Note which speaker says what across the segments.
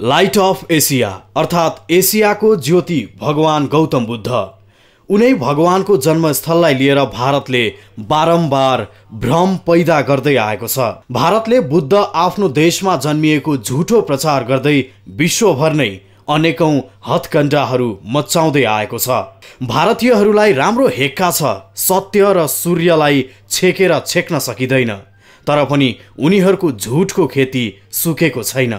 Speaker 1: light of Asia अर्थात् एसियाको ज्योति भगवान् गौतम बुद्ध उनै भगवानको जन्मस्थललाई लिएर भारतले बारम्बार भ्रम पैदा गर्दै आएको छ भारतले बुद्ध आफ्नो देशमा जन्मिएको झुठो प्रचार गर्दै विश्वभर नै अनेकौँ हथकण्डाहरू मचाउँदै आएको छ भारतीयहरूलाई राम्रो हेक्का छ सत्य र सूर्यलाई छेकेर छेक्न सकिँदैन तर पनि उनीहरूको झुटको खेती सुकेको छैन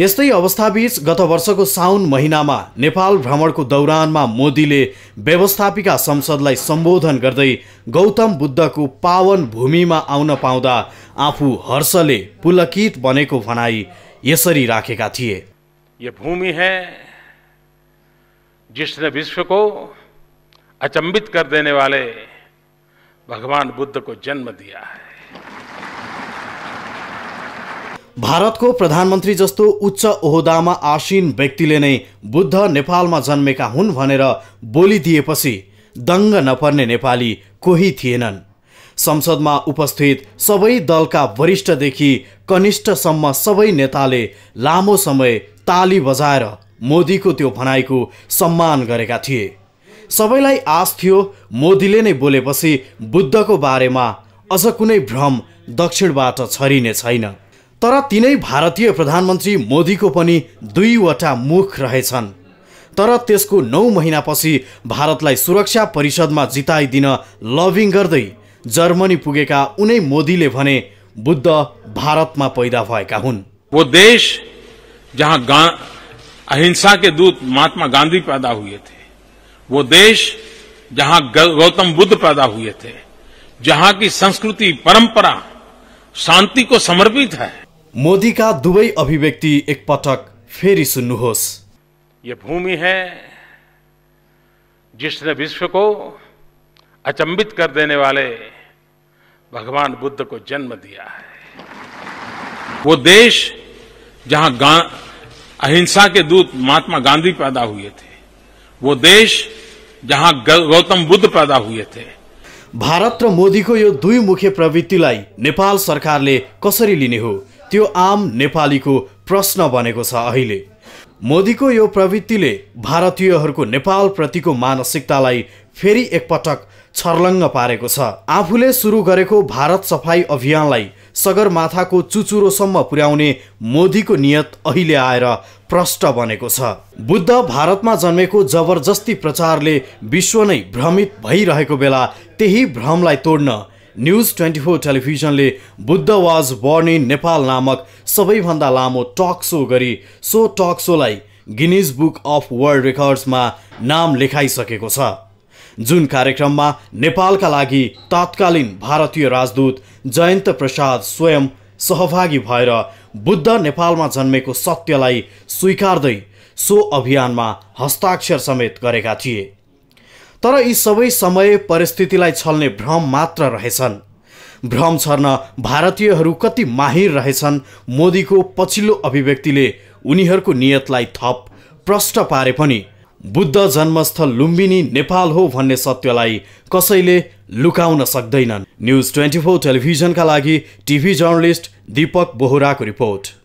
Speaker 1: यस्तै अवस्थाबीच गत वर्षको साउन महिनामा नेपाल भ्रमणको दौरानमा मोदीले व्यवस्थापिका संसदलाई सम्बोधन गर्दै गौतम बुद्धको पावन भूमिमा आउन पाउँदा आफू हर्षले पुलकित बनेको भनाई यसरी राखेका थिए
Speaker 2: यो भूमि है जिसले विश्वको अचम्बित गरिदिने वाले भगवान बुद्धको जन्म दिया है
Speaker 1: भारतको प्रधानमन्त्री जस्तो उच्च ओहदामा आसीन व्यक्तिले नै बुद्ध नेपालमा जन्मेका हुन् भनेर बोलिदिएपछि दङ्ग नपर्ने नेपाली कोही थिएनन् संसदमा उपस्थित सबै दलका वरिष्ठदेखि कनिष्ठसम्म सबै नेताले लामो समय ताली बजाएर मोदीको त्यो भनाइको सम्मान गरेका थिए सबैलाई आस थियो मोदीले नै बोलेपछि बुद्धको बारेमा अझ कुनै भ्रम दक्षिणबाट छरिने छैन तर तिनै भारतीय प्रधानमन्त्री मोदीको पनि दुईवटा मुख रहेछन् तर त्यसको नौ महिनापछि भारतलाई सुरक्षा परिषदमा जिताइदिन लभिङ गर्दै जर्मनी पुगेका उनै
Speaker 2: मोदीले भने बुद्ध भारतमा पैदा भएका हुन् वो देश जहाँ अहिंसा के दूत महात्मा गांधी पैदा हुए थे वो देश जहाँ गौतम बुद्ध पैदा हुए थे जहाँ की संस्कृति परम्परा शांति को समर्पित है मोदी का दुबई अभिव्यक्ति एक
Speaker 1: पटक फेरी सुन्नुहोस्
Speaker 2: ये भूमि है जिसने विश्व को अचंबित कर देने वाले भगवान बुद्ध को जन्म दिया है वो देश जहां अहिंसा के दूत महात्मा गांधी पैदा हुए थे वो देश जहां गौतम बुद्ध पैदा हुए थे
Speaker 1: भारत र को यह दुई मुखे प्रवृत्ति नेपाल ने कसरी लिने हो त्यो आम नेपालीको प्रश्न बनेको छ अहिले मोदीको यो प्रवृत्तिले भारतीयहरूको नेपालप्रतिको मानसिकतालाई फेरि एकपटक छर्लङ्ग पारेको छ आफूले सुरु गरेको भारत सफाई अभियानलाई सगरमाथाको चुचुरोसम्म पुर्याउने मोदीको नियत अहिले आएर प्रष्ट बनेको छ बुद्ध भारतमा जन्मेको जबरजस्ती प्रचारले विश्व नै भ्रमित भइरहेको बेला त्यही भ्रमलाई तोड्न न्युज ट्वेन्टी फोर टेलिभिजनले बुद्ध वाज इन नेपाल नामक सबैभन्दा लामो टक सो गरी सो टक सोलाई गिनिज बुक अफ वर्ल्ड रेकर्ड्समा नाम लेखाइसकेको छ जुन कार्यक्रममा नेपालका लागि तात्कालीन भारतीय राजदूत जयन्त प्रसाद स्वयं सहभागी भएर बुद्ध नेपालमा जन्मेको सत्यलाई स्वीकार्दै सो अभियानमा हस्ताक्षर समेत गरेका थिए तर यी सबै समय परिस्थितिलाई छल्ने भ्रम मात्र रहेछन् भ्रम छर्न भारतीयहरू कति माहिर रहेछन् मोदीको पछिल्लो अभिव्यक्तिले उनीहरूको नियतलाई थप प्रष्ट पारे पनि बुद्ध जन्मस्थल लुम्बिनी नेपाल हो भन्ने सत्यलाई कसैले लुकाउन सक्दैनन् न्युज ट्वेन्टी फोर टेलिभिजनका लागि टिभी जर्नलिस्ट दीपक बोहराको रिपोर्ट